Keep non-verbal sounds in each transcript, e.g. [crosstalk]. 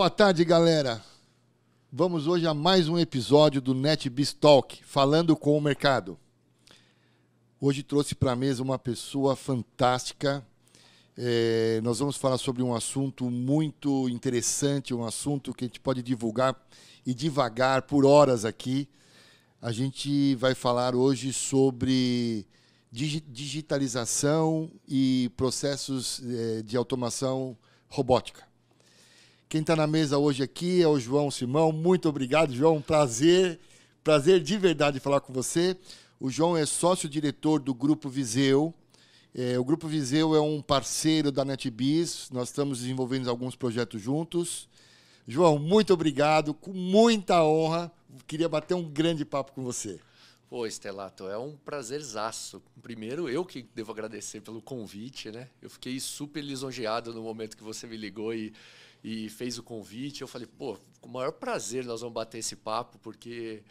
Boa tarde, galera. Vamos hoje a mais um episódio do NetBiz Talk, falando com o mercado. Hoje trouxe para a mesa uma pessoa fantástica. É, nós vamos falar sobre um assunto muito interessante, um assunto que a gente pode divulgar e devagar por horas aqui. A gente vai falar hoje sobre digitalização e processos é, de automação robótica. Quem está na mesa hoje aqui é o João Simão. Muito obrigado, João. Um prazer, prazer de verdade falar com você. O João é sócio-diretor do Grupo Viseu. É, o Grupo Viseu é um parceiro da NetBiz. Nós estamos desenvolvendo alguns projetos juntos. João, muito obrigado. Com muita honra, queria bater um grande papo com você. Pô, Estelato, é um prazerzaço. Primeiro, eu que devo agradecer pelo convite, né? Eu fiquei super lisonjeado no momento que você me ligou e e fez o convite. Eu falei, pô, com o maior prazer nós vamos bater esse papo, porque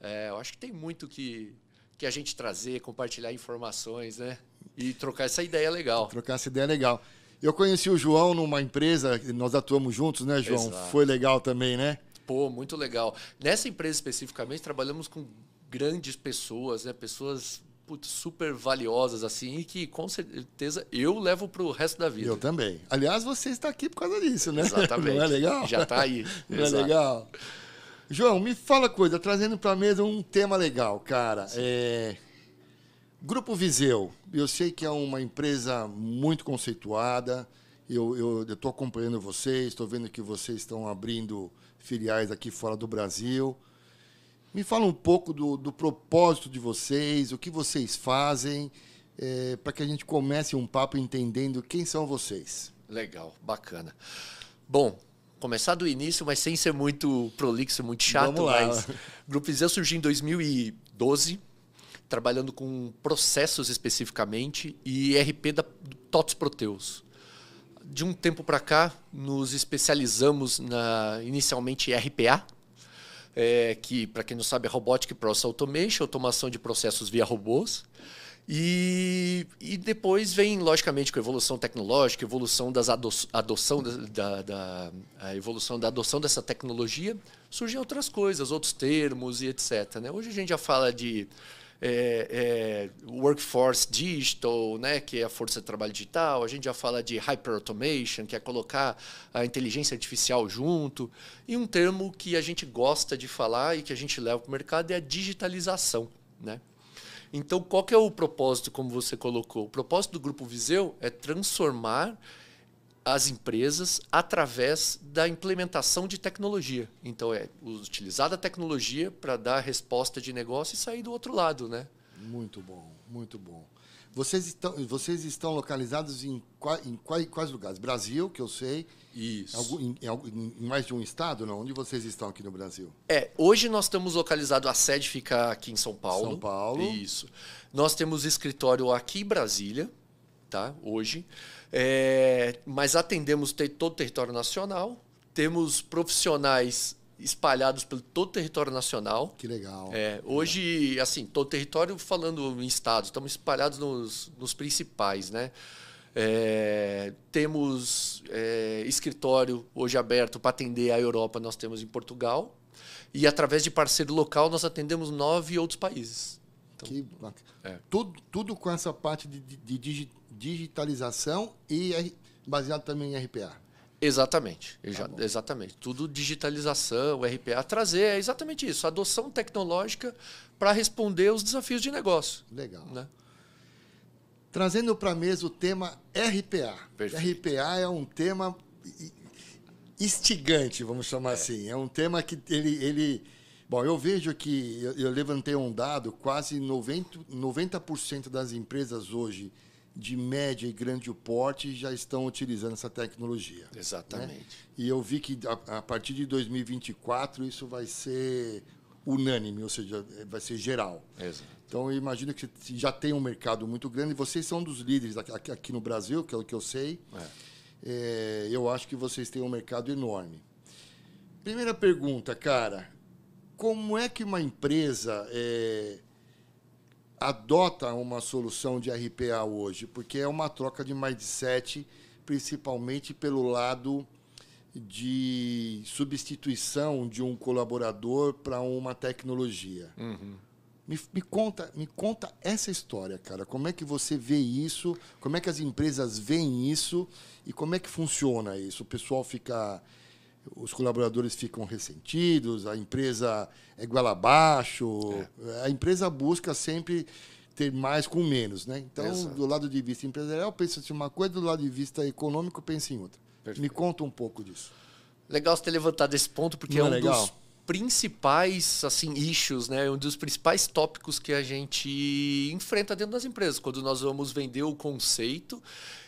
é, eu acho que tem muito que, que a gente trazer, compartilhar informações, né? E trocar essa ideia legal. Trocar essa ideia legal. Eu conheci o João numa empresa, nós atuamos juntos, né, João? Exato. Foi legal também, né? Pô, muito legal. Nessa empresa especificamente, trabalhamos com grandes pessoas, né? Pessoas putz, super valiosas assim e que com certeza eu levo para o resto da vida. Eu também. Aliás, você está aqui por causa disso, né? Exatamente. Não é legal? Já tá aí. [laughs] Não é Exato. é legal? João, me fala coisa, trazendo para a mesa um tema legal, cara. É... Grupo Viseu, eu sei que é uma empresa muito conceituada, eu estou acompanhando vocês, estou vendo que vocês estão abrindo filiais aqui fora do Brasil. Me fala um pouco do, do propósito de vocês, o que vocês fazem, é, para que a gente comece um papo entendendo quem são vocês. Legal, bacana. Bom, começar do início, mas sem ser muito prolixo, muito chato, Vamos lá. mas Grupo Viseu surgiu em 2012, trabalhando com processos especificamente e RP da TOTS Proteus. De um tempo para cá, nos especializamos na inicialmente RPA, é, que, para quem não sabe, é Robotic Process Automation, automação de processos via robôs. E, e depois vem, logicamente, com a evolução tecnológica, evolução das ado adoção da, da, da evolução da adoção dessa tecnologia, surgem outras coisas, outros termos e etc. Né? Hoje a gente já fala de é, é, workforce digital, né, que é a força de trabalho digital, a gente já fala de hyperautomation, que é colocar a inteligência artificial junto, e um termo que a gente gosta de falar e que a gente leva para o mercado é a digitalização. Né? Então, qual é o propósito, como você colocou? O propósito do Grupo Viseu é transformar as empresas através da implementação de tecnologia. Então, é utilizar a tecnologia para dar resposta de negócio e sair do outro lado, né? Muito bom, muito bom. Vocês estão, vocês estão localizados em, em quais, quais, lugares? Brasil, que eu sei. Isso. em, em, mais de um estado, não? Onde vocês estão aqui no Brasil? É, hoje nós estamos localizados, a sede fica aqui em São Paulo. São Paulo. Isso. Nós temos escritório aqui em Brasília, tá? Hoje. É, mas atendemos todo o território nacional, temos profissionais espalhados pelo todo o território nacional. Que legal. É, hoje, assim, todo o território, falando em estados, estamos espalhados nos, nos principais, né? É, temos é, escritório hoje aberto para atender a Europa, nós temos em Portugal. E através de parceiro local, nós atendemos nove outros países. Então, que bacana. É. Tudo, tudo com essa parte de, de, de digitalização e baseado também em RPA. Exatamente, tá exatamente. Tudo digitalização, RPA, trazer é exatamente isso, adoção tecnológica para responder os desafios de negócio. Legal. Né? Trazendo para a mesa o tema RPA. Perfeito. RPA é um tema instigante, vamos chamar é. assim. É um tema que ele, ele. Bom, eu vejo que eu, eu levantei um dado: quase 90%, 90 das empresas hoje de média e grande porte já estão utilizando essa tecnologia. Né? Exatamente. Né? E eu vi que a, a partir de 2024 isso vai ser unânime, ou seja, é, vai ser geral. Exato. Então, eu imagino que já tem um mercado muito grande. Vocês são um dos líderes aqui no Brasil, que é o que eu sei. É. É, eu acho que vocês têm um mercado enorme. Primeira pergunta, cara. Como é que uma empresa é, adota uma solução de RPA hoje, porque é uma troca de mindset, principalmente pelo lado de substituição de um colaborador para uma tecnologia. Uhum. Me, me, conta, me conta essa história, cara. Como é que você vê isso? Como é que as empresas veem isso? E como é que funciona isso? O pessoal fica os colaboradores ficam ressentidos, a empresa é igual abaixo, é. a empresa busca sempre ter mais com menos, né? Então, Exato. do lado de vista empresarial, pensa em assim uma coisa, do lado de vista econômico, pensa em outra. Perfeito. Me conta um pouco disso. Legal você ter levantado esse ponto, porque Não é, é um legal? dos principais assim issues, né? Um dos principais tópicos que a gente enfrenta dentro das empresas quando nós vamos vender o conceito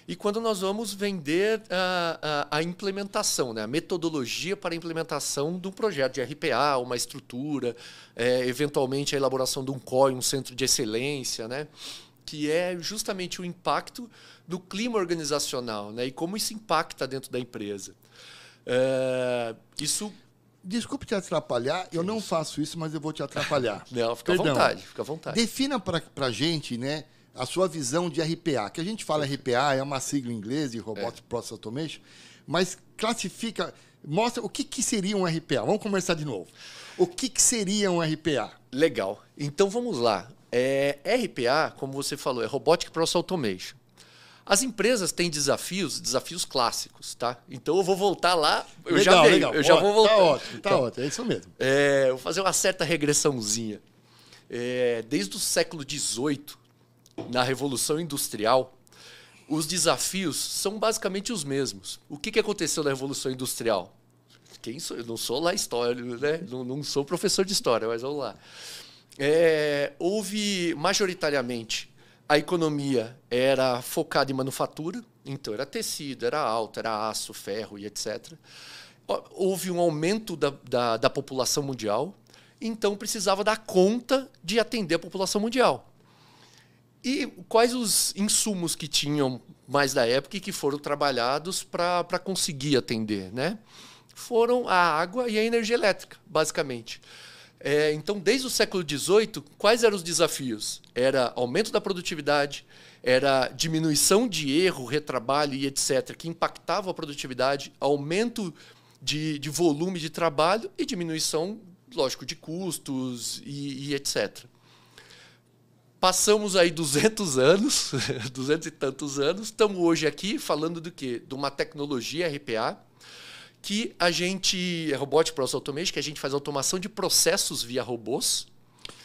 e quando nós vamos vender a, a, a implementação, né? a metodologia para a implementação de um projeto de RPA, uma estrutura, é, eventualmente a elaboração de um COI, um centro de excelência, né? que é justamente o impacto do clima organizacional né? e como isso impacta dentro da empresa. É, isso Desculpe te atrapalhar, eu não faço isso, mas eu vou te atrapalhar. [laughs] não, fica Perdão. à vontade, fica à vontade. Defina para a gente, né, a sua visão de RPA. Que a gente fala RPA, é uma sigla em inglês de Robotic é. Process Automation, mas classifica, mostra o que, que seria um RPA. Vamos conversar de novo. O que, que seria um RPA? Legal. Então vamos lá. É, RPA, como você falou, é Robotic Process Automation. As empresas têm desafios, desafios clássicos, tá? Então eu vou voltar lá, eu legal, já veio, legal. eu já vou tá voltar. Tá ótimo, tá então, ótimo, é isso mesmo. É, vou fazer uma certa regressãozinha. É, desde o século XVIII, na Revolução Industrial, os desafios são basicamente os mesmos. O que, que aconteceu na Revolução Industrial? Quem sou? Eu não sou lá história, né? Não, não sou professor de história, mas vamos lá. É, houve majoritariamente a economia era focada em manufatura, então era tecido, era alto, era aço, ferro e etc. Houve um aumento da, da, da população mundial, então precisava dar conta de atender a população mundial. E quais os insumos que tinham mais da época e que foram trabalhados para conseguir atender? Né? Foram a água e a energia elétrica, basicamente. É, então, desde o século XVIII, quais eram os desafios? Era aumento da produtividade, era diminuição de erro, retrabalho e etc., que impactava a produtividade, aumento de, de volume de trabalho e diminuição, lógico, de custos e, e etc. Passamos aí 200 anos, 200 [laughs] e tantos anos, estamos hoje aqui falando do quê? De uma tecnologia RPA, que a gente. É para Process Automation, que a gente faz automação de processos via robôs.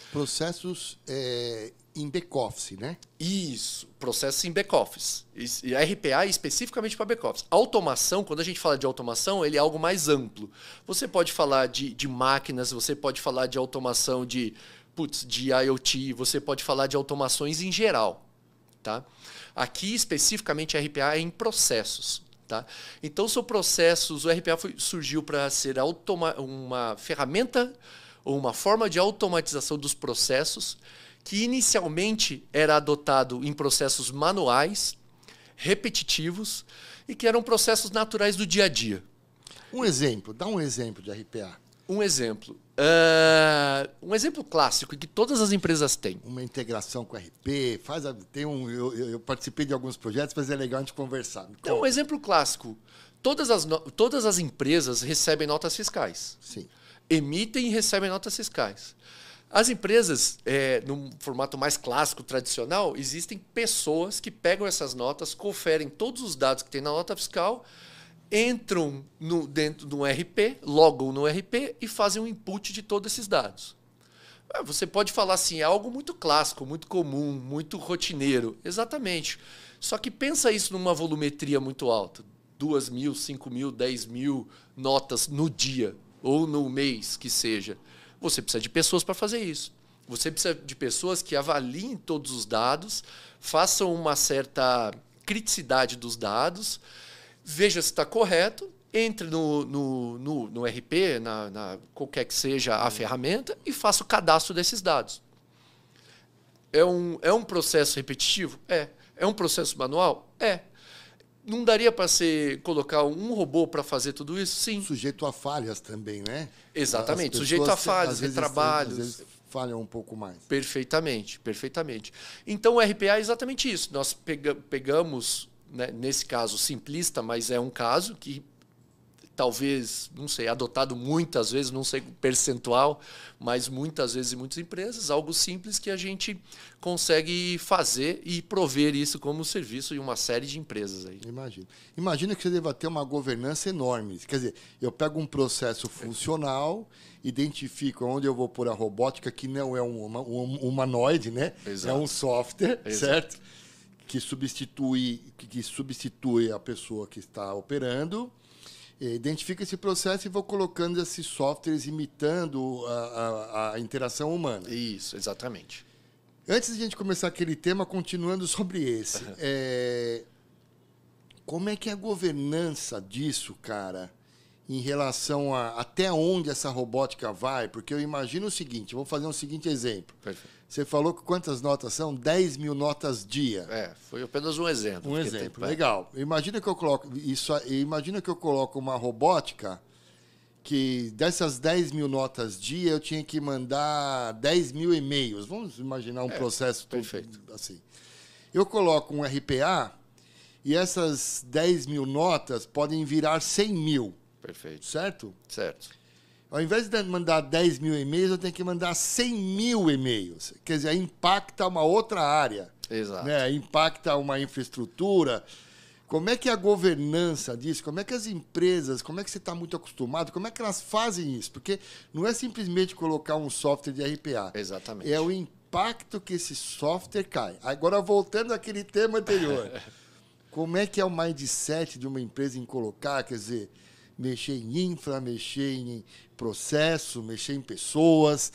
Processos é, em back-office, né? Isso, processos em back-office. E RPA é especificamente para back-office. Automação, quando a gente fala de automação, ele é algo mais amplo. Você pode falar de, de máquinas, você pode falar de automação de, putz, de IoT, você pode falar de automações em geral. Tá? Aqui, especificamente, RPA é em processos. Tá? Então, são processos. O RPA foi, surgiu para ser uma ferramenta ou uma forma de automatização dos processos que inicialmente era adotado em processos manuais, repetitivos e que eram processos naturais do dia a dia. Um exemplo, dá um exemplo de RPA. Um exemplo. Uh, um exemplo clássico que todas as empresas têm. Uma integração com o RP, faz a, tem um, eu, eu, participei de alguns projetos, mas é legal a gente conversar. Então, um exemplo clássico. Todas as, todas as empresas recebem notas fiscais. Sim. Emitem e recebem notas fiscais. As empresas, é, formato mais clássico, tradicional, existem pessoas que pegam essas notas, conferem todos os dados que tem na nota fiscal entram no, dentro de um RP, logam no RP e fazem um input de todos esses dados. Ah, você pode falar assim, é algo muito clássico, muito comum, muito rotineiro. Exatamente. Só que pensa isso numa volumetria muito alta. 2 mil, 5 mil, 10 mil notas no dia ou no mês que seja. Você precisa de pessoas para fazer isso. Você precisa de pessoas que avaliem todos os dados, façam uma certa criticidade dos dados, veja se está correto, entre no, no, no, no RP, na, na, qualquer que seja a ferramenta, e faça o cadastro desses dados. É um, é um processo repetitivo? É. É um processo manual? É. Não daria para se colocar um robô para fazer tudo isso? Sim. Sujeito a falhas também, né? Exatamente, sujeito a falhas, retrabalhos falham um pouco mais. Perfeitamente, perfeitamente. Então o RPA é exatamente isso. Nós pegamos né, nesse caso simplista, mas é um caso que talvez, não sei, adotado muitas vezes, não sei percentual, mas muitas vezes em muitas empresas, algo simples que a gente consegue fazer e prover isso como serviço em uma série de empresas aí. Imagina. Imagina que você deva ter uma governança enorme. Quer dizer, eu pego um processo funcional, identifico onde eu vou pôr a robótica, que não é um, uma, um humanoide, né? Exato. É um software, Exato. certo? que substitui, que substitui a pessoa que está operando. É, Identifica esse processo e vou colocando esses softwares imitando a, a, a interação humana. Isso, exatamente. Antes de a gente começar aquele tema, continuando sobre esse, [laughs] é... como é que é a governança disso, cara, em relação a até onde essa robótica vai? Porque eu imagino o seguinte, vou fazer um seguinte exemplo. Perfeito. Você falou que quantas notas são? 10 mil notas dia. É, foi apenas um exemplo. Um exemplo, tem... legal. Imagina que eu coloco isso, imagina que eu coloco uma robótica que dessas 10 mil notas dia eu tinha que mandar 10 mil e-mails. Vamos imaginar um é, processo perfeito. assim. Eu coloco um RPA e essas 10 mil notas podem virar 100 mil. Perfeito. Certo? Certo. Ao invés de mandar 10 mil e-mails, eu tenho que mandar 100 mil e-mails. Quer dizer, impacta uma outra área. Exato. Né? Impacta uma infraestrutura. Como é que é a governança disso? Como é que as empresas, como é que você está muito acostumado, como é que elas fazem isso? Porque não é simplesmente colocar um software de RPA. Exatamente. É o impacto que esse software cai. Agora, voltando àquele tema anterior. [laughs] como é que é o mindset de uma empresa em colocar, quer dizer, mexer em infra, mexer em processo, mexer em pessoas,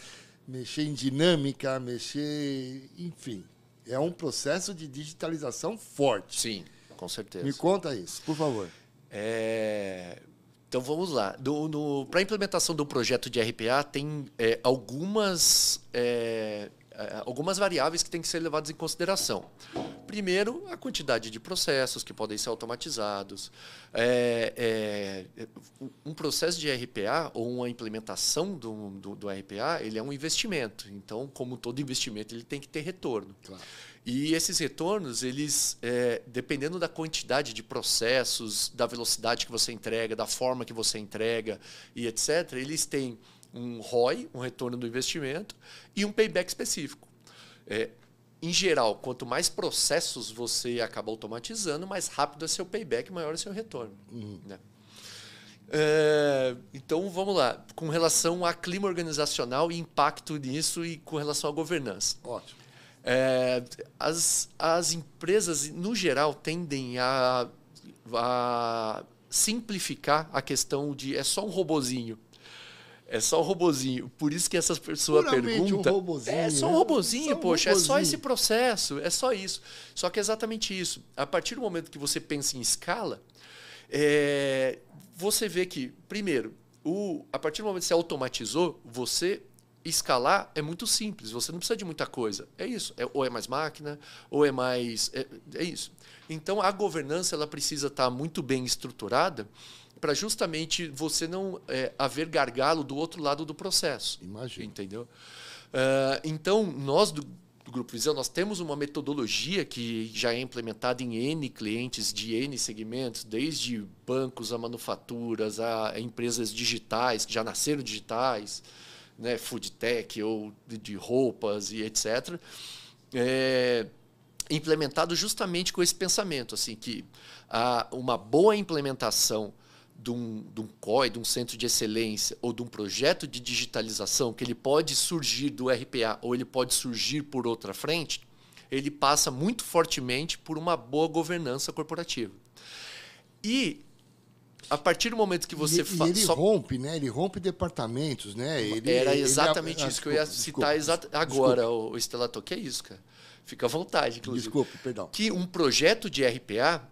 mexer em dinâmica, mexer. Enfim, é um processo de digitalização forte. Sim, com certeza. Me conta isso, por favor. É, então vamos lá. Para a implementação do projeto de RPA, tem é, algumas, é, é, algumas variáveis que têm que ser levadas em consideração. Primeiro, a quantidade de processos que podem ser automatizados. É, é, um processo de RPA ou uma implementação do, do, do, RPA, ele é um investimento. Então, como todo investimento, ele tem que ter retorno. Claro. E esses retornos, eles, é, dependendo da quantidade de processos, da velocidade que você entrega, da forma que você entrega e etc., eles têm um ROI, um retorno do investimento, e um payback específico. É, em geral, quanto mais processos você acaba automatizando, mais rápido é seu payback, maior é seu retorno. Uhum. Né? É, então vamos lá, com relação a clima organizacional e impacto nisso e com relação à governança. Ótimo. É, as, as empresas, no geral, tendem a, a simplificar a questão de é só um robozinho é só o robozinho. Por isso que essas pessoas perguntam. Um é só um né? robozinho, né? poxa, um robozinho. é só esse processo, é só isso. Só que é exatamente isso. A partir do momento que você pensa em escala, é, você vê que, primeiro, o, a partir do momento que você automatizou, você escalar é muito simples, você não precisa de muita coisa. É isso. É, ou é mais máquina, ou é mais. É, é isso. Então a governança ela precisa estar muito bem estruturada para justamente você não é, haver gargalo do outro lado do processo. Imagina. Entendeu? Uh, então, nós do, do Grupo Visão, nós temos uma metodologia que já é implementada em N clientes de N segmentos, desde bancos a manufaturas, a, a empresas digitais, que já nasceram digitais, né, food tech ou de, de roupas e etc. É, implementado justamente com esse pensamento, assim, que uma boa implementação de um, de um COI, de um centro de excelência ou de um projeto de digitalização, que ele pode surgir do RPA ou ele pode surgir por outra frente, ele passa muito fortemente por uma boa governança corporativa. E a partir do momento que você faz. Ele só... rompe, né? Ele rompe departamentos, né? Ele, Era exatamente ele... isso que eu ia citar desculpa, agora, desculpa. o Estelato. Que é isso, cara. Fica à vontade, inclusive. Desculpe, perdão. Que um projeto de RPA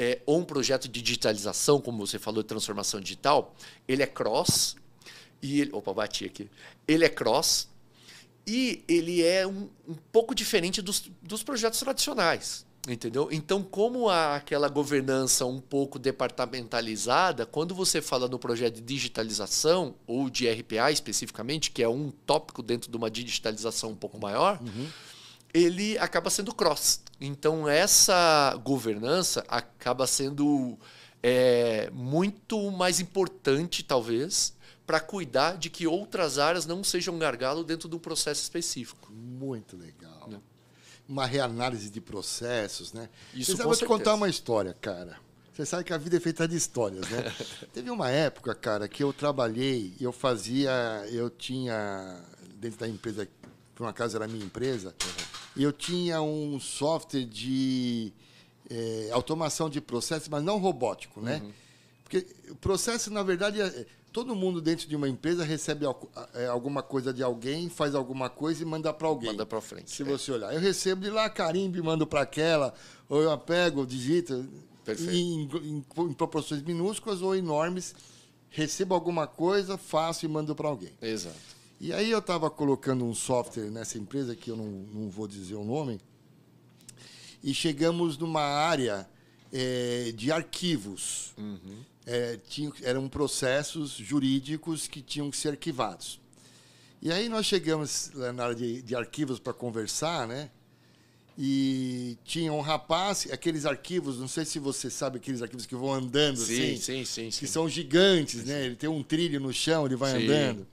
é, ou um projeto de digitalização, como você falou, de transformação digital, ele é cross. E ele, opa, bati aqui. Ele é cross e ele é um, um pouco diferente dos, dos projetos tradicionais. Entendeu? Então, como há aquela governança um pouco departamentalizada, quando você fala no projeto de digitalização, ou de RPA especificamente, que é um tópico dentro de uma digitalização um pouco maior, uhum ele acaba sendo cross. Então essa governança acaba sendo é, muito mais importante, talvez, para cuidar de que outras áreas não sejam gargalo dentro de um processo específico. Muito legal. Né? Uma reanálise de processos, né? Isso, Você sabe, te contar uma história, cara. Você sabe que a vida é feita de histórias, né? [laughs] Teve uma época, cara, que eu trabalhei, eu fazia, eu tinha dentro da empresa, por uma casa era minha empresa, eu tinha um software de é, automação de processos, mas não robótico, né? Uhum. Porque o processo, na verdade, é, todo mundo dentro de uma empresa recebe é, alguma coisa de alguém, faz alguma coisa e manda para alguém. Manda para frente. Se é. você olhar, eu recebo de lá carimbo e mando para aquela, ou eu pego, digito, em, em, em proporções minúsculas ou enormes, recebo alguma coisa, faço e mando para alguém. Exato. E aí eu estava colocando um software nessa empresa, que eu não, não vou dizer o nome, e chegamos numa área é, de arquivos. Uhum. É, tinha, eram processos jurídicos que tinham que ser arquivados. E aí nós chegamos na área de, de arquivos para conversar, né? E tinha um rapaz, aqueles arquivos, não sei se você sabe aqueles arquivos que vão andando sim, assim, sim, sim, que sim. são gigantes, né? Ele tem um trilho no chão, ele vai sim. andando.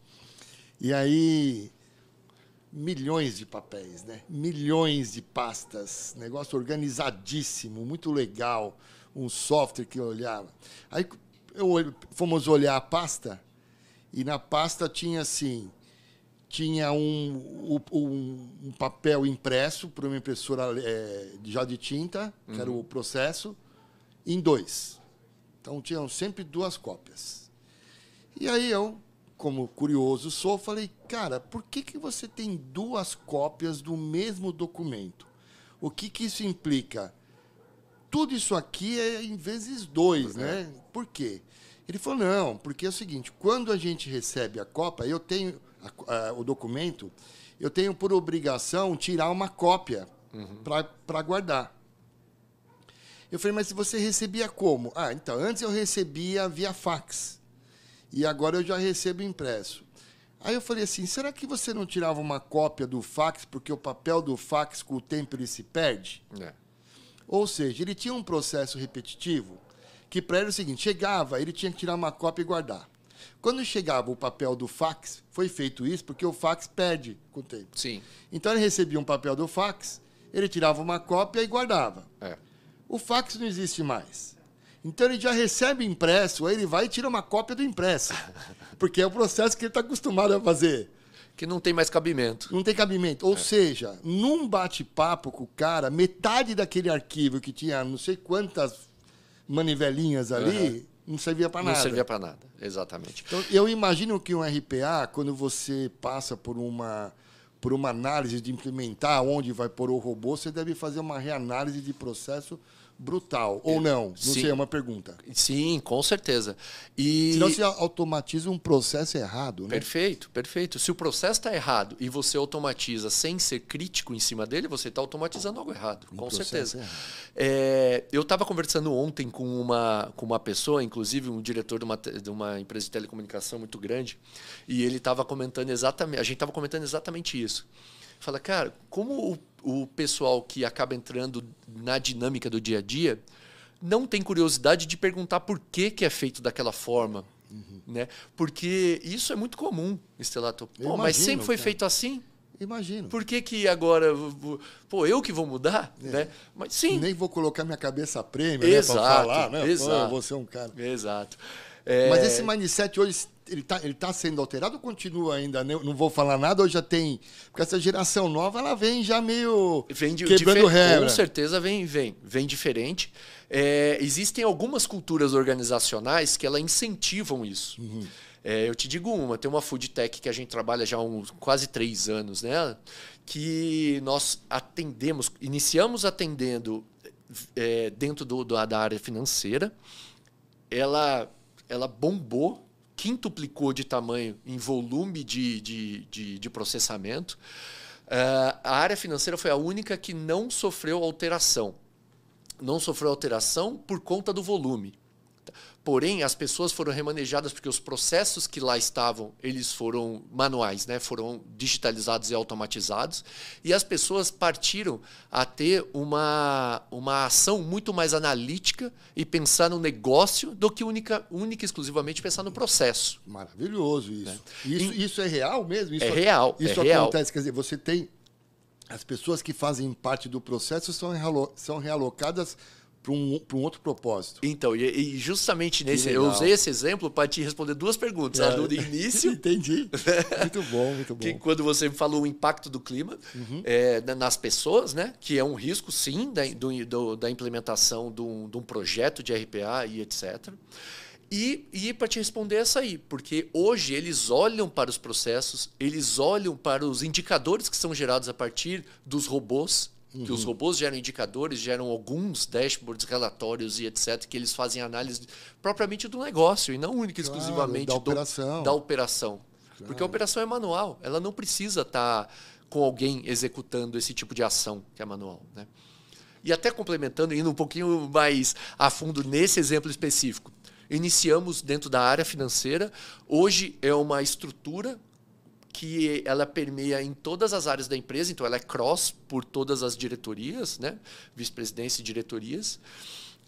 E aí, milhões de papéis, né? milhões de pastas, negócio organizadíssimo, muito legal, um software que eu olhava. Aí eu, fomos olhar a pasta e na pasta tinha assim, tinha um, um, um papel impresso para uma impressora é, já de tinta, que era o uhum. processo, em dois. Então tinham sempre duas cópias. E aí eu como curioso sou, falei, cara, por que, que você tem duas cópias do mesmo documento? O que, que isso implica? Tudo isso aqui é em vezes dois, né? É. Por quê? Ele falou, não, porque é o seguinte, quando a gente recebe a Copa, eu tenho a, a, o documento, eu tenho por obrigação tirar uma cópia uhum. para guardar. Eu falei, mas você recebia como? Ah, então, antes eu recebia via fax e agora eu já recebo impresso. Aí eu falei assim: será que você não tirava uma cópia do fax, porque o papel do fax com o tempo ele se perde? É. Ou seja, ele tinha um processo repetitivo que para ele era é o seguinte: chegava, ele tinha que tirar uma cópia e guardar. Quando chegava o papel do fax, foi feito isso porque o fax perde com o tempo. Sim. Então ele recebia um papel do fax, ele tirava uma cópia e guardava. É. O fax não existe mais. Então ele já recebe impresso, aí ele vai e tira uma cópia do impresso. [laughs] Porque é o processo que ele está acostumado a fazer. Que não tem mais cabimento. Não tem cabimento. Ou é. seja, num bate-papo com o cara, metade daquele arquivo que tinha não sei quantas manivelinhas ali, uhum. não servia para nada. Não servia para nada, exatamente. Então, eu imagino que um RPA, quando você passa por uma por uma análise de implementar onde vai pôr o robô, você deve fazer uma reanálise de processo brutal, ou não? Não Sim. sei, é uma pergunta. Sim, com certeza. E... Senão você automatiza um processo errado, né? Perfeito, perfeito. Se o processo está errado e você automatiza sem ser crítico em cima dele, você está automatizando algo errado, um com certeza. É, eu estava conversando ontem com uma, com uma pessoa, inclusive um diretor de uma, de uma empresa de telecomunicação muito grande, e ele estava comentando exatamente, a gente estava comentando exatamente isso. Fala, cara, como o, o pessoal que acaba entrando na dinâmica do dia a dia não tem curiosidade de perguntar por que, que é feito daquela forma, uhum. né? Porque isso é muito comum, Estelato. Pô, imagino, mas sempre foi cara. feito assim? Imagino. Por que, que agora, pô, eu que vou mudar, é. né? Mas sim. Nem vou colocar minha cabeça prêmio, né, para falar, né? Exato. Pô, eu vou ser é um cara. Exato. É... Mas esse mindset hoje, ele está ele tá sendo alterado ou continua ainda? Né? Não vou falar nada, hoje já tem. Porque essa geração nova, ela vem já meio. Vem de, quebrando difer... regra. Com certeza vem, vem. Vem diferente. É, existem algumas culturas organizacionais que ela incentivam isso. Uhum. É, eu te digo uma, tem uma food tech que a gente trabalha já há uns, quase três anos, né? Que nós atendemos, iniciamos atendendo é, dentro do, do, da área financeira. Ela ela bombou, quintuplicou de tamanho em volume de, de, de, de processamento. Uh, a área financeira foi a única que não sofreu alteração. Não sofreu alteração por conta do volume. Porém, as pessoas foram remanejadas porque os processos que lá estavam, eles foram manuais, né? foram digitalizados e automatizados, e as pessoas partiram a ter uma, uma ação muito mais analítica e pensar no negócio do que única, única e exclusivamente pensar no processo. Maravilhoso isso. Né? Isso, e, isso é real mesmo? Isso, é real. Isso é acontece, real. quer dizer, você tem as pessoas que fazem parte do processo são, realo, são realocadas para um, um outro propósito. Então, e, e justamente nesse, eu usei esse exemplo para te responder duas perguntas. É. A do início. [laughs] Entendi. [laughs] muito bom, muito bom. Que quando você falou o impacto do clima uhum. é, nas pessoas, né? Que é um risco, sim, da, do, do, da implementação de um, de um projeto de RPA e etc. E, e para te responder essa aí, porque hoje eles olham para os processos, eles olham para os indicadores que são gerados a partir dos robôs Uhum. Que os uhum. robôs geram indicadores, geram alguns dashboards, relatórios e etc., que eles fazem análise propriamente do negócio e não única e exclusivamente da operação. Do, da operação. Claro. Porque a operação é manual, ela não precisa estar tá com alguém executando esse tipo de ação que é manual. Né? E até complementando, indo um pouquinho mais a fundo nesse exemplo específico. Iniciamos dentro da área financeira, hoje é uma estrutura que ela permeia em todas as áreas da empresa, então ela é cross por todas as diretorias, né? vice-presidência e diretorias.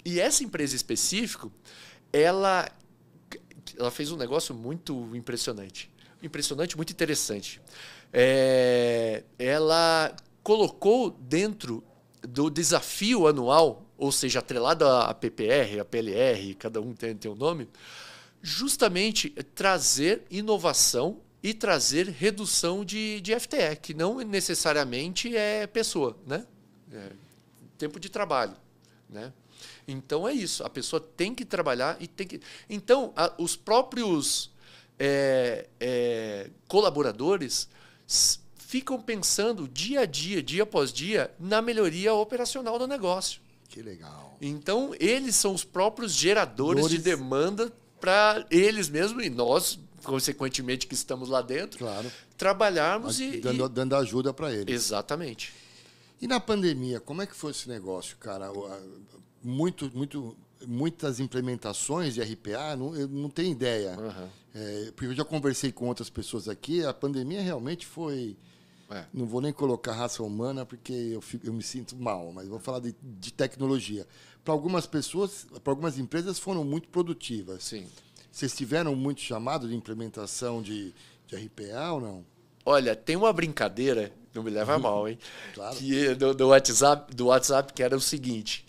E essa empresa em específico, ela, ela fez um negócio muito impressionante. Impressionante, muito interessante. É, ela colocou dentro do desafio anual, ou seja, atrelado à PPR, à PLR, cada um tem, o um nome, justamente trazer inovação e trazer redução de, de FTE, que não necessariamente é pessoa, né? É tempo de trabalho, né? Então é isso, a pessoa tem que trabalhar e tem que. Então, a, os próprios é, é, colaboradores ficam pensando dia a dia, dia após dia, na melhoria operacional do negócio. Que legal. Então, eles são os próprios geradores Dores. de demanda para eles mesmos e nós consequentemente que estamos lá dentro, claro. trabalharmos Mas, e, dando, e. Dando ajuda para eles. Exatamente. E na pandemia, como é que foi esse negócio, cara? Muito, muito, muitas implementações de RPA, não, eu não tenho ideia. Uhum. É, porque eu já conversei com outras pessoas aqui, a pandemia realmente foi. É. Não vou nem colocar raça humana porque eu, fico, eu me sinto mal, mas vou falar de, de tecnologia. Para algumas pessoas, para algumas empresas foram muito produtivas. Sim. Vocês tiveram muito chamado de implementação de, de RPA ou não? Olha, tem uma brincadeira, não me leva a [laughs] mal, hein? Claro. Que, do, do, WhatsApp, do WhatsApp que era o seguinte: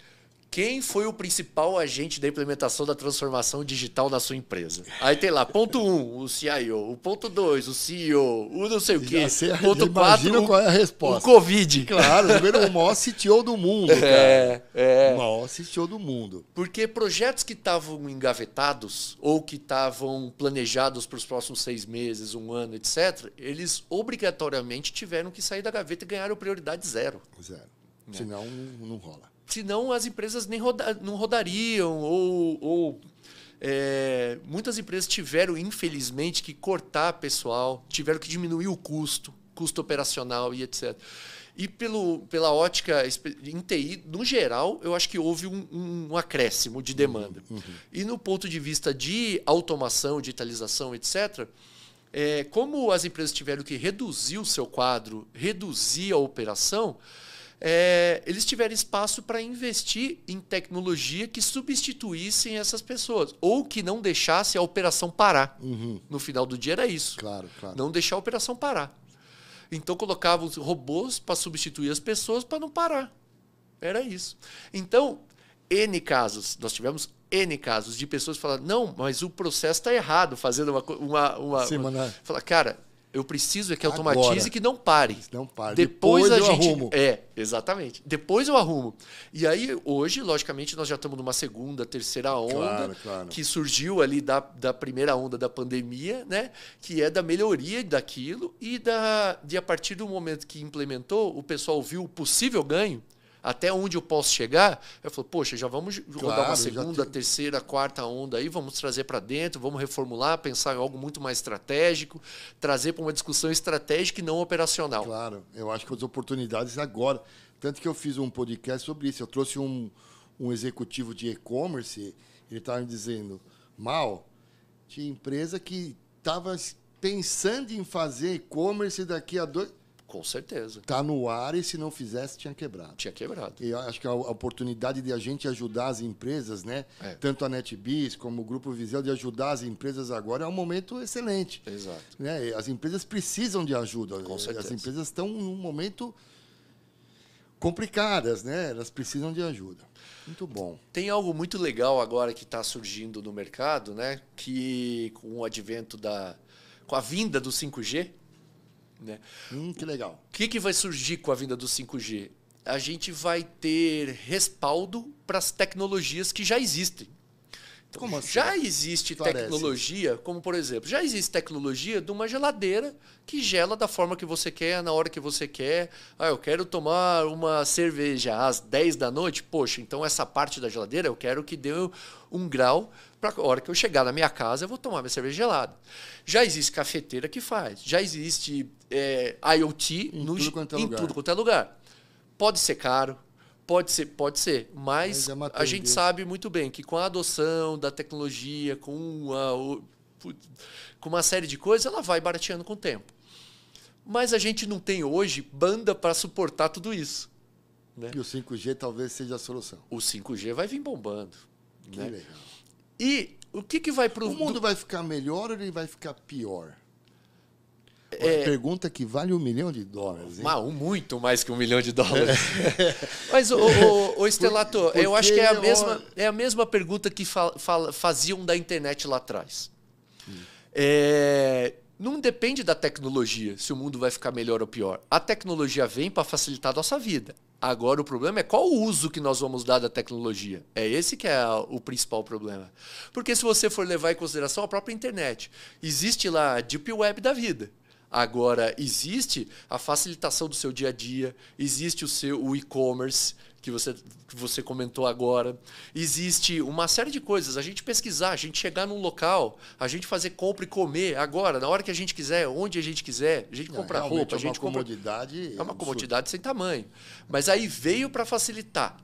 quem foi o principal agente da implementação da transformação digital na sua empresa? Aí tem lá, ponto 1, um, o CIO. O ponto 2, o CEO. O não sei o quê. Sei, ponto 4, qual é a resposta. O Covid. Claro, o é maior [laughs] CTO do mundo, cara. É, é. O maior CTO do mundo. Porque projetos que estavam engavetados ou que estavam planejados para os próximos seis meses, um ano, etc., eles obrigatoriamente tiveram que sair da gaveta e ganharam prioridade zero. Zero. É. Senão não rola senão as empresas nem roda, não rodariam ou, ou é, muitas empresas tiveram infelizmente que cortar pessoal, tiveram que diminuir o custo, custo operacional e etc. E pelo, pela ótica em TI, no geral, eu acho que houve um, um acréscimo de demanda. Uhum, uhum. E no ponto de vista de automação, digitalização, etc., é, como as empresas tiveram que reduzir o seu quadro, reduzir a operação, é, eles tiveram espaço para investir em tecnologia que substituíssem essas pessoas ou que não deixasse a operação parar. Uhum. No final do dia era isso. Claro, claro. Não deixar a operação parar. Então colocavam robôs para substituir as pessoas para não parar. Era isso. Então, N casos, nós tivemos N casos de pessoas falando: não, mas o processo está errado, fazendo uma. uma, uma, Sim, é. uma... Fala, cara, eu preciso é que automatize Agora. e que não pare. Não pare. Depois, Depois a gente. Arrumo. É, exatamente. Depois eu arrumo. E aí, hoje, logicamente, nós já estamos numa segunda, terceira onda, claro, claro. que surgiu ali da, da primeira onda da pandemia, né? Que é da melhoria daquilo e da, de a partir do momento que implementou, o pessoal viu o possível ganho até onde eu posso chegar, eu falo, poxa, já vamos claro, rodar uma segunda, tem... terceira, quarta onda aí, vamos trazer para dentro, vamos reformular, pensar em algo muito mais estratégico, trazer para uma discussão estratégica e não operacional. Claro, eu acho que as oportunidades agora. Tanto que eu fiz um podcast sobre isso. Eu trouxe um, um executivo de e-commerce, ele estava me dizendo, mal, tinha empresa que estava pensando em fazer e-commerce daqui a dois com certeza. Está no ar e se não fizesse, tinha quebrado. Tinha quebrado. E acho que a oportunidade de a gente ajudar as empresas, né? É. Tanto a NetBiz como o Grupo Viseu, de ajudar as empresas agora é um momento excelente. Exato. Né? As empresas precisam de ajuda. Com certeza. As empresas estão num momento complicadas, né? Elas precisam de ajuda. Muito bom. Tem algo muito legal agora que está surgindo no mercado, né? Que com o advento da. com a vinda do 5G né? Hum, que legal. O que, que vai surgir com a vinda do 5G? A gente vai ter respaldo para as tecnologias que já existem. Então, como assim? Já existe tecnologia, como por exemplo, já existe tecnologia de uma geladeira que gela da forma que você quer, na hora que você quer. Ah, eu quero tomar uma cerveja às 10 da noite. Poxa, então essa parte da geladeira eu quero que dê um grau para a hora que eu chegar na minha casa eu vou tomar minha cerveja gelada. Já existe cafeteira que faz, já existe é, IoT em, tudo, quanto é em tudo quanto é lugar. Pode ser caro, Pode ser, pode ser. Mas, mas é a gente sabe muito bem que com a adoção da tecnologia, com, a, com uma série de coisas, ela vai barateando com o tempo. Mas a gente não tem hoje banda para suportar tudo isso. Né? E o 5G talvez seja a solução. O 5G vai vir bombando. Que né? legal. E o que, que vai para o. O mundo vai ficar melhor ou ele vai ficar pior? É, pergunta que vale um milhão de dólares. Hein? Mas, muito mais que um milhão de dólares. É. Mas, o, o, o Estelato, Por, eu acho que é a, mesma, é a mesma pergunta que fa, fa, faziam da internet lá atrás. Hum. É, não depende da tecnologia se o mundo vai ficar melhor ou pior. A tecnologia vem para facilitar a nossa vida. Agora o problema é qual o uso que nós vamos dar da tecnologia. É esse que é o principal problema. Porque se você for levar em consideração a própria internet, existe lá a deep web da vida. Agora, existe a facilitação do seu dia a dia, existe o seu o e-commerce, que você, que você comentou agora. Existe uma série de coisas. A gente pesquisar, a gente chegar num local, a gente fazer compra e comer agora, na hora que a gente quiser, onde a gente quiser. A gente Não, roupa, a é gente compra. É uma comodidade. É uma comodidade sem tamanho. Mas aí veio para facilitar.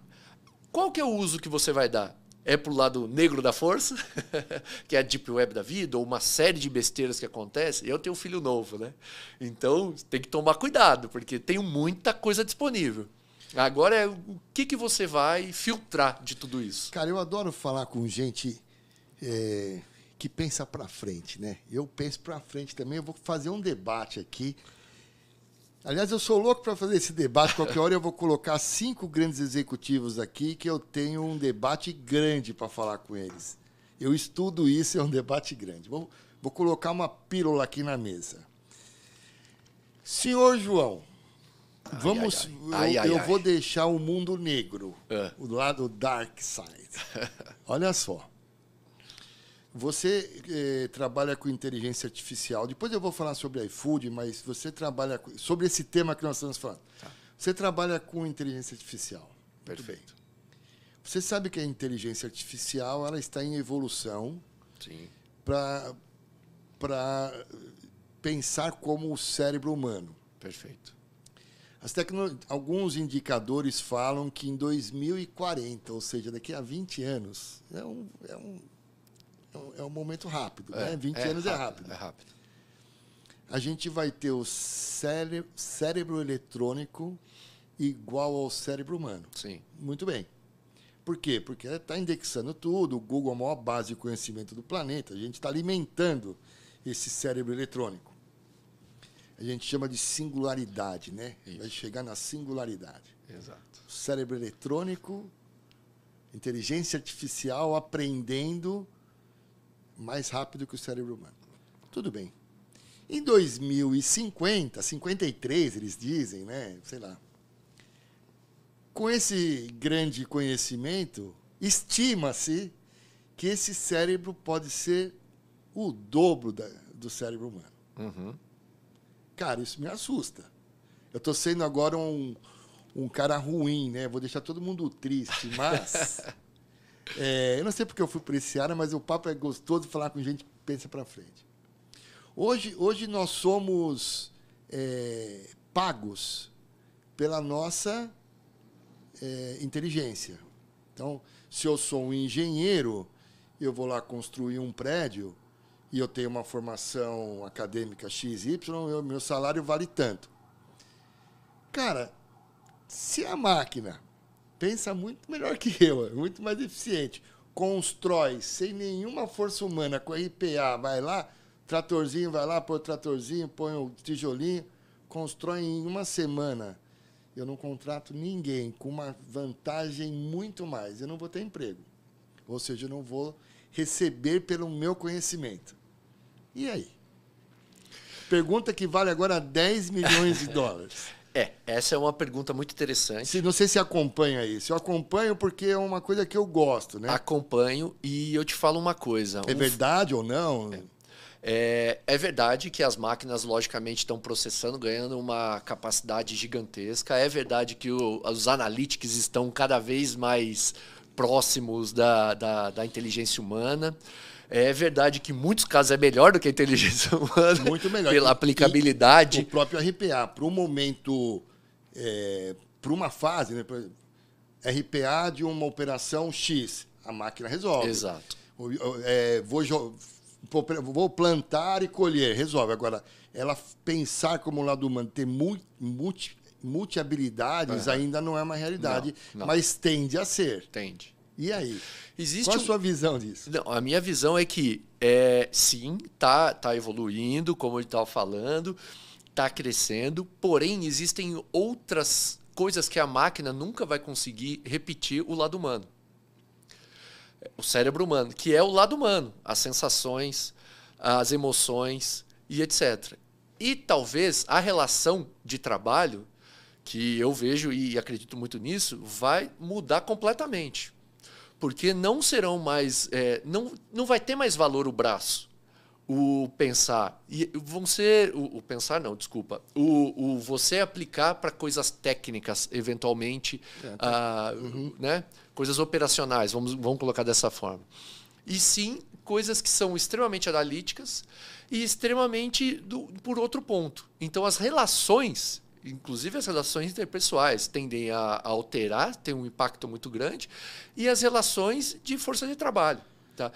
Qual que é o uso que você vai dar? é pro lado negro da força, [laughs] que é a deep web da vida, ou uma série de besteiras que acontece. Eu tenho um filho novo, né? Então tem que tomar cuidado, porque tem muita coisa disponível. Agora é o que, que você vai filtrar de tudo isso? Cara, eu adoro falar com gente é, que pensa para frente, né? Eu penso para frente também. Eu vou fazer um debate aqui Aliás, eu sou louco para fazer esse debate. Qualquer hora eu vou colocar cinco grandes executivos aqui que eu tenho um debate grande para falar com eles. Eu estudo isso, é um debate grande. Vou, vou colocar uma pílula aqui na mesa. Senhor João, ai, vamos. Ai, ai. eu, eu vou deixar o mundo negro, é. o lado dark side. [laughs] Olha só. Você eh, trabalha com inteligência artificial. Depois eu vou falar sobre iFood, mas você trabalha com, sobre esse tema que nós estamos falando. Tá. Você trabalha com inteligência artificial. Perfeito. Você sabe que a inteligência artificial ela está em evolução para pensar como o cérebro humano. Perfeito. Tecno... Alguns indicadores falam que em 2040, ou seja, daqui a 20 anos, é um, é um então, é um momento rápido, é, né? 20 é anos é rápido, é rápido. É rápido. A gente vai ter o cére cérebro eletrônico igual ao cérebro humano. Sim. Muito bem. Por quê? Porque está indexando tudo, o Google é a maior base de conhecimento do planeta, a gente está alimentando esse cérebro eletrônico. A gente chama de singularidade, né? Isso. Vai chegar na singularidade. Exato. O cérebro eletrônico, inteligência artificial aprendendo mais rápido que o cérebro humano. Tudo bem. Em 2050, 53, eles dizem, né? Sei lá. Com esse grande conhecimento, estima-se que esse cérebro pode ser o dobro da, do cérebro humano. Uhum. Cara, isso me assusta. Eu estou sendo agora um, um cara ruim, né? Vou deixar todo mundo triste, mas [laughs] É, eu não sei porque eu fui para esse área, mas o papo é gostoso de falar com gente que pensa para frente. Hoje, hoje nós somos é, pagos pela nossa é, inteligência. Então, se eu sou um engenheiro, eu vou lá construir um prédio e eu tenho uma formação acadêmica XY, eu, meu salário vale tanto. Cara, se a máquina pensa muito melhor que eu, é muito mais eficiente. Constrói sem nenhuma força humana, com RPA, vai lá, tratorzinho, vai lá, põe o tratorzinho, põe o tijolinho, constrói em uma semana. Eu não contrato ninguém com uma vantagem muito mais. Eu não vou ter emprego. Ou seja, eu não vou receber pelo meu conhecimento. E aí? Pergunta que vale agora 10 milhões de [laughs] dólares. É, essa é uma pergunta muito interessante. Se, não sei se acompanha isso. Eu acompanho porque é uma coisa que eu gosto, né? Acompanho e eu te falo uma coisa. É um... verdade ou não? É. É, é, verdade que as máquinas, logicamente, estão processando, ganhando uma capacidade gigantesca. É verdade que o, os analytics estão cada vez mais próximos da, da, da inteligência humana. É verdade que em muitos casos é melhor do que a inteligência [laughs] humana. Muito melhor. Pela aplicabilidade. E o próprio RPA, para um momento, é, para uma fase, né? RPA de uma operação X, a máquina resolve. Exato. É, vou, vou plantar e colher, resolve. Agora, ela pensar como lado humano, ter multi, multi, multi habilidades uhum. ainda não é uma realidade, não, não. mas tende a ser. Tende. E aí? Existe Qual a um... sua visão disso? Não, a minha visão é que é, sim, tá, tá evoluindo, como ele estava falando, tá crescendo, porém existem outras coisas que a máquina nunca vai conseguir repetir o lado humano. O cérebro humano, que é o lado humano, as sensações, as emoções e etc. E talvez a relação de trabalho, que eu vejo e acredito muito nisso, vai mudar completamente porque não serão mais, é, não, não vai ter mais valor o braço, o pensar e vão ser o, o pensar não, desculpa, o, o você aplicar para coisas técnicas eventualmente, é, tá. ah, uhum. né, coisas operacionais, vamos, vamos colocar dessa forma, e sim coisas que são extremamente analíticas e extremamente do, por outro ponto. Então as relações inclusive as relações interpessoais tendem a, a alterar, tem um impacto muito grande, e as relações de força de trabalho. Tá?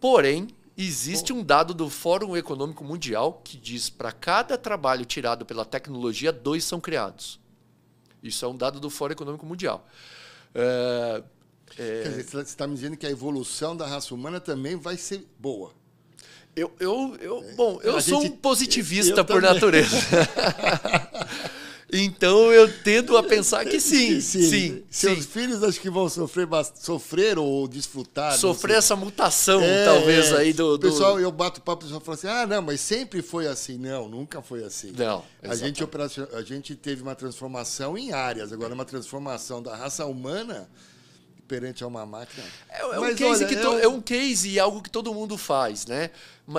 Porém, existe um dado do Fórum Econômico Mundial que diz para cada trabalho tirado pela tecnologia, dois são criados. Isso é um dado do Fórum Econômico Mundial. É, é... Quer dizer, você está me dizendo que a evolução da raça humana também vai ser boa. Eu, eu, eu, é. bom, eu a sou gente, um positivista por também. natureza. [laughs] [laughs] Então eu tendo a pensar que sim. [laughs] sim, sim Seus sim. filhos acho que vão sofrer, sofrer ou desfrutar. Sofrer essa mutação, é, talvez, é. aí do, do. Pessoal, eu bato o papo e fala assim: ah, não, mas sempre foi assim. Não, nunca foi assim. Não. A gente, a gente teve uma transformação em áreas, agora uma transformação da raça humana perante a uma máquina. É, é um, case olha, que eu... é um case e algo que todo mundo faz, né?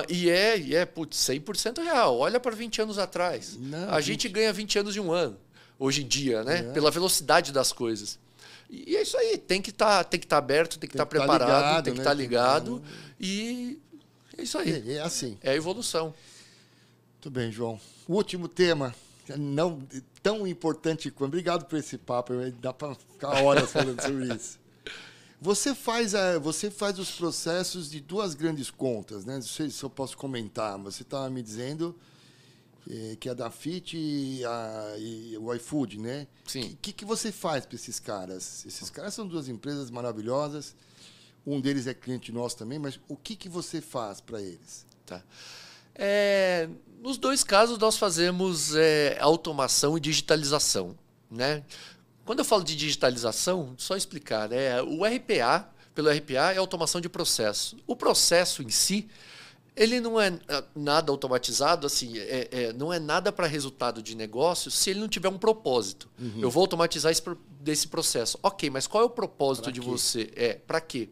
E é, e é putz, 100% real. Olha para 20 anos atrás. Não, a gente... gente... ganha 20 anos de um ano, hoje em dia, né? É. Pela velocidade das coisas. E é isso aí, tem que tá, estar tá aberto, tem que estar tá, tá preparado, ligado, tem que estar né? Tá ligado. Então, e é isso aí. É, é, assim. É a evolução. Muito bem, João. O último tema, não tão importante quanto. Obrigado por esse papo, dá para ficar horas falando sobre isso. Você faz, a, eh, você faz os processos de duas grandes contas, né? Não sei se eu posso comentar, mas você estava me dizendo eh, que é a da FIT e, a, e o iFood, né? Sim. O que, que você faz para esses caras? Esses caras são duas empresas maravilhosas. Um deles é cliente nosso também, mas o que, que você faz para eles? Tá. É, nos dois casos, nós fazemos é, automação e digitalização. Né? Quando eu falo de digitalização, só explicar, né? o RPA, pelo RPA, é automação de processo. O processo em si, ele não é ah, nada automatizado, assim, é, é, não é nada para resultado de negócio se ele não tiver um propósito. Uhum. Eu vou automatizar esse, desse processo. Ok, mas qual é o propósito pra de quê? você? É, para quê?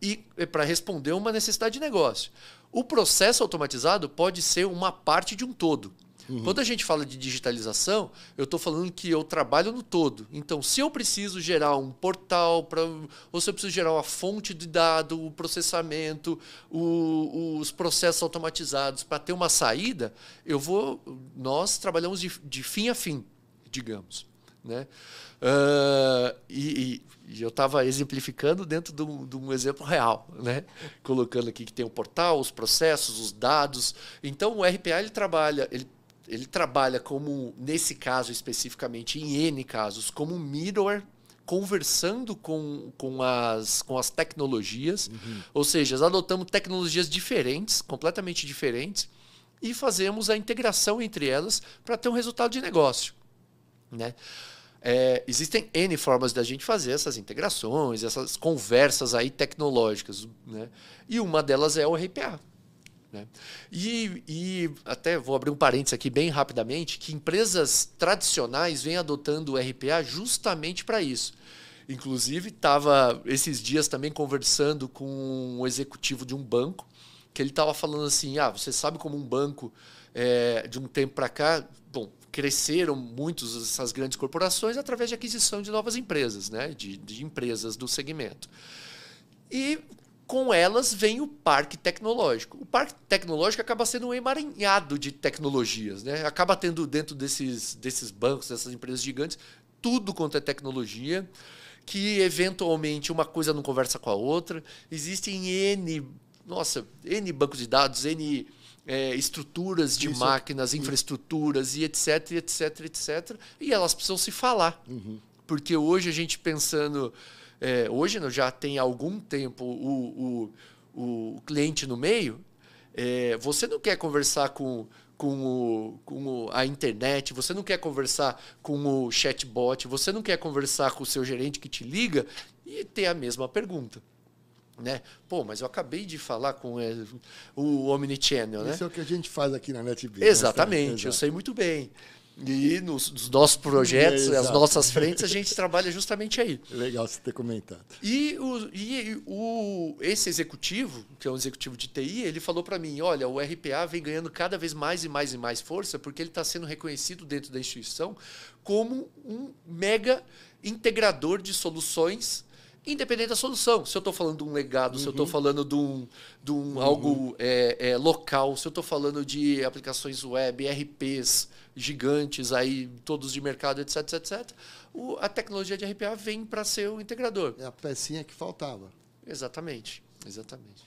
E é para responder uma necessidade de negócio. O processo automatizado pode ser uma parte de um todo. Uhum. Quando a gente fala de digitalização, eu estou falando que eu trabalho no todo. Então, se eu preciso gerar um portal, pra, ou se eu preciso gerar uma fonte de dado, o processamento, o, os processos automatizados para ter uma saída, eu vou. Nós trabalhamos de, de fim a fim, digamos. Né? Uh, e, e, eu estava exemplificando dentro de um, de um, exemplo real, né? colocando aqui que tem o um portal, os processos, os dados. Então o RPA ele trabalha, ele ele trabalha como, nesse caso especificamente, em N casos, como mirror conversando com, com, as, com as tecnologias, uhum. ou seja, adotamos tecnologias diferentes, completamente diferentes, e fazemos a integração entre elas para ter um resultado de negócio. Né? É, existem N formas da gente fazer essas integrações, essas conversas aí tecnológicas. Né? E uma delas é o RPA. Né? E, e, até vou abrir um parênteses aqui bem rapidamente, que empresas tradicionais vêm adotando o RPA justamente para isso. Inclusive, estava esses dias também conversando com um executivo de um banco, que ele estava falando assim, ah, você sabe como um banco é, de um tempo para cá, bom, cresceram muitos essas grandes corporações através de aquisição de novas empresas, né? de, de empresas do segmento. E com elas vem o parque tecnológico. O parque tecnológico acaba sendo um emaranhado de tecnologias, né? Acaba tendo dentro desses, desses bancos, dessas empresas gigantes, tudo quanto é tecnologia, que eventualmente uma coisa não conversa com a outra. Existem N, nossa, N bancos de dados, N é, estruturas de Isso. máquinas, infraestruturas e etc, etc, etc. E elas precisam se falar. Uhum. Porque hoje a gente pensando é, hoje né, já tem algum tempo o, o, o cliente no meio, é, você não quer conversar com, com, o, com a internet, você não quer conversar com o chatbot, você não quer conversar com o seu gerente que te liga e ter a mesma pergunta. Né? Pô, mas eu acabei de falar com é, o Omnichannel, Isso né? Isso é o que a gente faz aqui na NetBiz. Né? Exatamente, né? eu sei muito bem. E nos, nos nossos projetos, é, as nossas [laughs] frentes, a gente trabalha justamente aí. Legal você ter comentado. E, o, e o, esse executivo, que é um executivo de TI, ele falou para mim: olha, o RPA vem ganhando cada vez mais e mais e mais força, porque ele está sendo reconhecido dentro da instituição como um mega integrador de soluções independente da solução. Se eu estou falando de um legado, uhum. se eu estou uhum. falando de um, de um uhum. algo é, é, local, se eu estou falando de aplicações web, RPs, gigantes aí, todos de mercado, etc, etc, etc. O, a tecnologia de RPA vem para ser o integrador. É a pecinha que faltava. Exatamente, exatamente.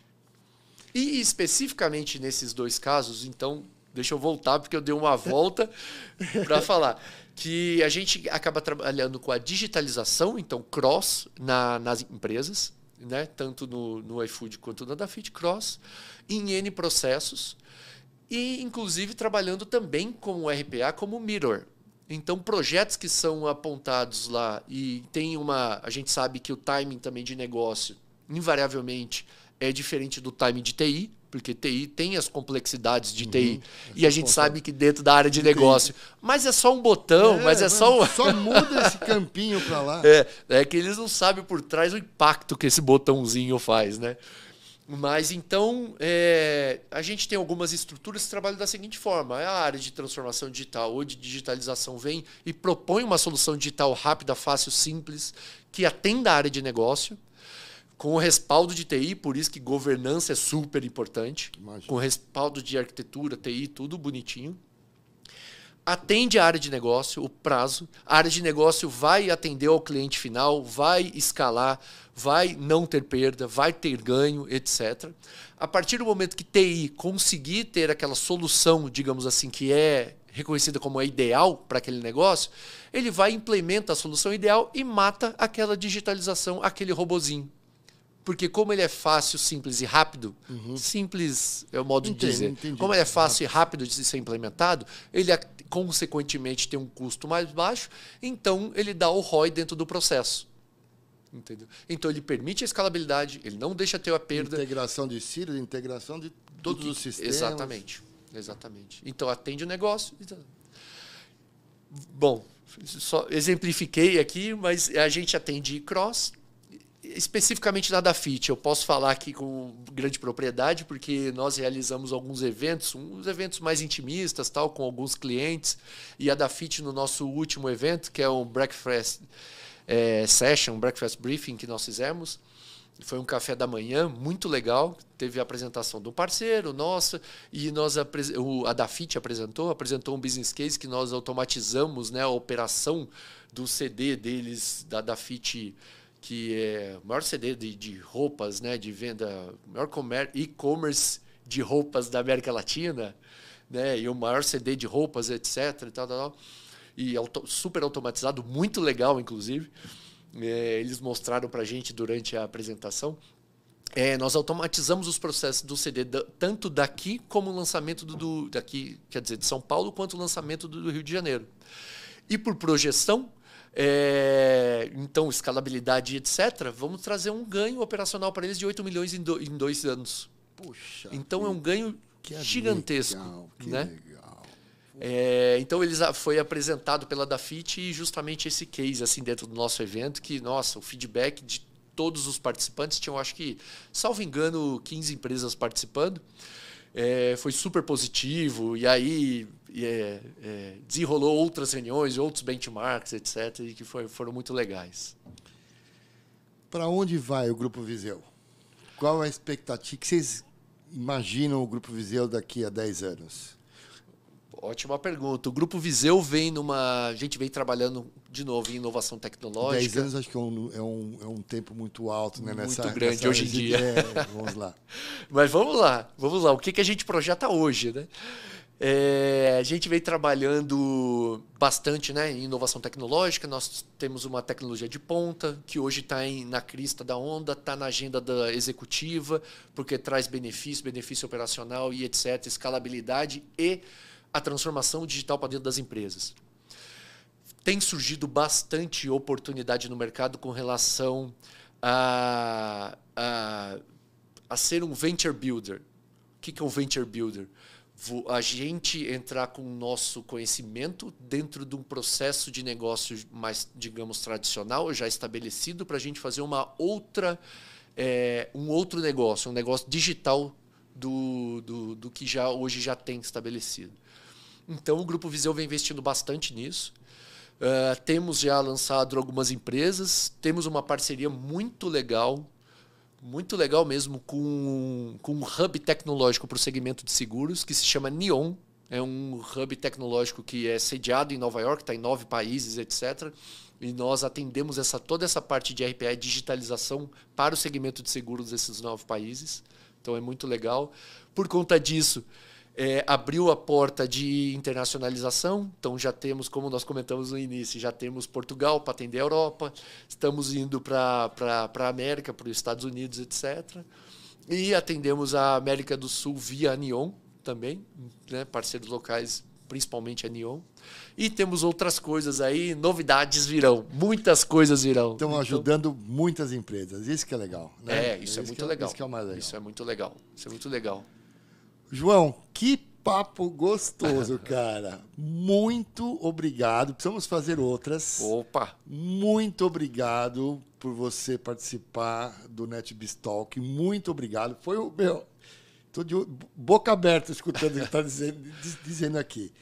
E especificamente nesses dois casos, então, deixa eu voltar porque eu dei uma volta [laughs] para falar que a gente acaba trabalhando com a digitalização, então cross na, nas empresas, né? tanto no, no iFood quanto na Dafit, cross em N processos e, inclusive, trabalhando também com o RPA como mirror. Então, projetos que são apontados lá e tem uma. A gente sabe que o timing também de negócio, invariavelmente, é diferente do timing de TI, porque TI tem as complexidades de uhum, TI e a gente sabe que dentro da área de, negócio, mas é só um botão, é, mas é mano, só um... só muda esse campinho para lá. [laughs] É, é que eles não sabem por trás o impacto que esse botãozinho faz, né? Mas então, é, a gente tem algumas estruturas que trabalham da seguinte forma: é a área de transformação digital ou de digitalização vem e propõe uma solução digital rápida, fácil, simples, que atenda a área de negócio, com o respaldo de TI, por isso que governança é super importante, Imagina. com respaldo de arquitetura, TI, tudo bonitinho. Atende a área de negócio, o prazo. A área de negócio vai atender ao cliente final, vai escalar vai não ter perda, vai ter ganho, etc. A partir do momento que TI conseguir ter aquela solução, digamos assim, que é reconhecida como a ideal para aquele negócio, ele vai implementa a solução ideal e mata aquela digitalização, aquele robozinho. Porque como ele é fácil, simples e rápido, uhum. simples é o modo entendi, de dizer. Entendi. Como ele é fácil e rápido de ser implementado, ele é, consequentemente tem um custo mais baixo, então ele dá o ROI dentro do processo. Entendeu? Então ele permite a escalabilidade, ele não deixa ter a perda. Integração de sírios, integração de todos que, os sistemas. Exatamente. Exatamente. Então atende o negócio. Bom, só exemplifiquei aqui, mas a gente atende cross, especificamente na Dafit, eu posso falar aqui com grande propriedade, porque nós realizamos alguns eventos, uns eventos mais intimistas, tal, com alguns clientes, e a Dafit no nosso último evento, que é o Breakfast é, session, breakfast briefing que nós fizemos. Foi um café da manhã muito legal. Teve a apresentação do parceiro nosso e nós o, a Dafit apresentou, apresentou um business case que nós automatizamos, né, a operação do CD deles da Dafit que é o maior CD de, de roupas, né, de venda, maior e-commerce de roupas da América Latina, né, e o maior CD de roupas, etc, e tal, tal, tal e auto, super automatizado, muito legal, inclusive. É, eles mostraram para a gente durante a apresentação. É, nós automatizamos os processos do CD tanto daqui como o lançamento do, do, daqui, quer dizer, de São Paulo, quanto o lançamento do, do Rio de Janeiro. E por projeção, é, então escalabilidade, etc. Vamos trazer um ganho operacional para eles de 8 milhões em, do, em dois anos. Puxa, então que, é um ganho gigantesco, legal, né? Legal. É, então ele foi apresentado pela Dafit e justamente esse case assim dentro do nosso evento que nossa o feedback de todos os participantes tinham acho que salvo engano 15 empresas participando é, foi super positivo e aí é, é desenrolou outras reuniões outros benchmarks etc e que foi, foram muito legais para onde vai o grupo Viseu qual é a expectativa que vocês imaginam o grupo Viseu daqui a 10 anos Ótima pergunta. O Grupo Viseu vem numa. A gente vem trabalhando de novo em inovação tecnológica. 10 anos acho que é um, é um, é um tempo muito alto, né? Muito nessa, grande nessa hoje em dia. É, vamos lá. [laughs] Mas vamos lá, vamos lá. O que, que a gente projeta hoje, né? É, a gente vem trabalhando bastante né, em inovação tecnológica. Nós temos uma tecnologia de ponta, que hoje está na crista da onda, está na agenda da executiva, porque traz benefício, benefício operacional e etc., escalabilidade e a transformação digital para dentro das empresas. Tem surgido bastante oportunidade no mercado com relação a, a, a ser um venture builder. O que é um venture builder? a gente entrar com o nosso conhecimento dentro de um processo de negócio mais, digamos, tradicional, já estabelecido, para a gente fazer uma outra, é, um outro negócio, um negócio digital do, do, do que já hoje já tem estabelecido. Então o Grupo Viseu vem investindo bastante nisso. Uh, temos já lançado algumas empresas, temos uma parceria muito legal, muito legal mesmo, com, com um hub tecnológico para o segmento de seguros, que se chama Neon. É um hub tecnológico que é sediado em Nova York, está em nove países, etc. E nós atendemos essa, toda essa parte de RPA e digitalização para o segmento de seguros desses nove países. Então é muito legal. Por conta disso, é, abriu a porta de internacionalização, então já temos, como nós comentamos no início, já temos Portugal para atender a Europa, estamos indo para a América, para os Estados Unidos, etc. E atendemos a América do Sul via a Neon também, né, parceiros locais, principalmente a Neon. E temos outras coisas aí, novidades virão, muitas coisas virão. Estão então ajudando então, muitas empresas, isso que é legal. Né? É, isso, é, muito é- legal. Isso, é legal. Isso é muito legal, isso é muito legal. João, que papo gostoso, [laughs] cara. Muito obrigado. Precisamos fazer outras. Opa! Muito obrigado por você participar do NetBistalk. Talk. Muito obrigado. Foi o meu. Estou de boca aberta escutando o que está [laughs] dizendo, dizendo aqui.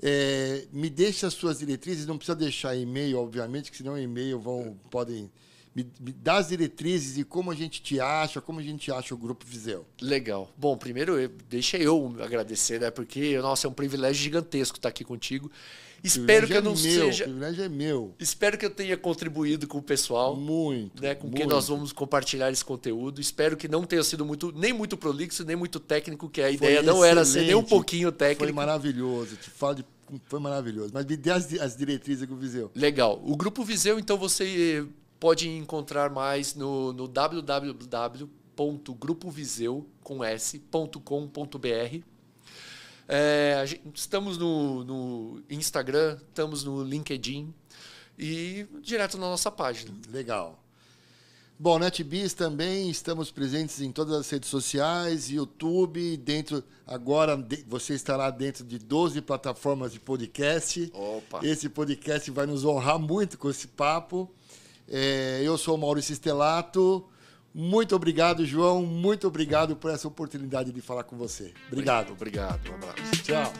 É, me deixa as suas diretrizes, não precisa deixar e-mail, obviamente, que senão e-mail vão, podem me, me dá as diretrizes e como a gente te acha, como a gente acha o Grupo Viseu. Legal. Bom, primeiro, eu, deixa eu agradecer, né? Porque, nossa, é um privilégio gigantesco estar aqui contigo. Espero que eu não é meu, seja. O privilégio é meu. Espero que eu tenha contribuído com o pessoal. Muito. Né, com muito. quem nós vamos compartilhar esse conteúdo. Espero que não tenha sido muito, nem muito prolixo, nem muito técnico, que a Foi ideia excelente. não era ser nem um pouquinho técnico. Foi maravilhoso. Te falo de foi maravilhoso. Mas me dê as, as diretrizes do Viseu. Legal. O Grupo Viseu, então, você pode encontrar mais no, no www.grupoviseu.com.br. É, estamos no, no Instagram, estamos no LinkedIn e direto na nossa página. Legal. Bom, NetBiz também estamos presentes em todas as redes sociais, YouTube, dentro agora você estará dentro de 12 plataformas de podcast. Opa. Esse podcast vai nos honrar muito com esse papo. É, eu sou Maurício Stelato. Muito obrigado, João. Muito obrigado por essa oportunidade de falar com você. Obrigado. Obrigado. obrigado. Um abraço. Tchau.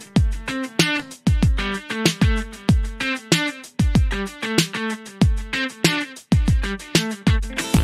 Thank you.